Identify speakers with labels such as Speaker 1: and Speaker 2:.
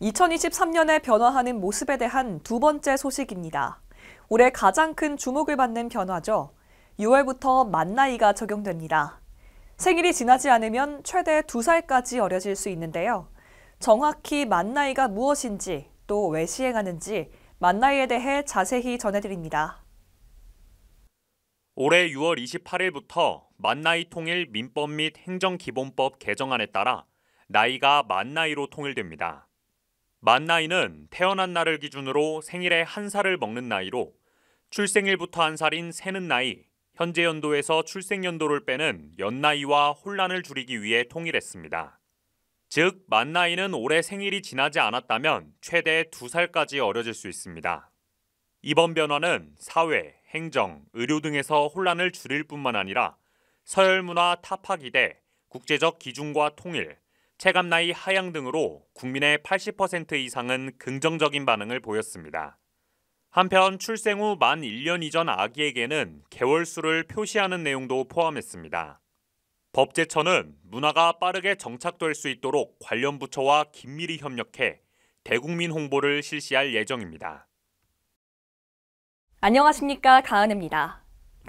Speaker 1: 2023년에 변화하는 모습에 대한 두 번째 소식입니다. 올해 가장 큰 주목을 받는 변화죠. 6월부터 만나이가 적용됩니다. 생일이 지나지 않으면 최대 2살까지 어려질 수 있는데요. 정확히 만나이가 무엇인지 또 왜 시행하는지 만나이에 대해 자세히 전해드립니다.
Speaker 2: 올해 6월 28일부터 만나이 통일 민법 및 행정기본법 개정안에 따라 나이가 만나이로 통일됩니다. 만 나이는 태어난 날을 기준으로 생일에 한 살을 먹는 나이로 출생일부터 한 살인 세는 나이, 현재 연도에서 출생 연도를 빼는 연나이와 혼란을 줄이기 위해 통일했습니다. 즉, 만 나이는 올해 생일이 지나지 않았다면 최대 두살까지 어려질 수 있습니다. 이번 변화는 사회, 행정, 의료 등에서 혼란을 줄일 뿐만 아니라 서열 문화 타파기대, 국제적 기준과 통일, 체감 나이 하향 등으로 국민의 80% 이상은 긍정적인 반응을 보였습니다. 한편 출생 후 만 1년 이전 아기에게는 개월수를 표시하는 내용도 포함했습니다. 법제처는 문화가 빠르게 정착될 수 있도록 관련 부처와 긴밀히 협력해 대국민 홍보를 실시할 예정입니다.
Speaker 1: 안녕하십니까 가은입니다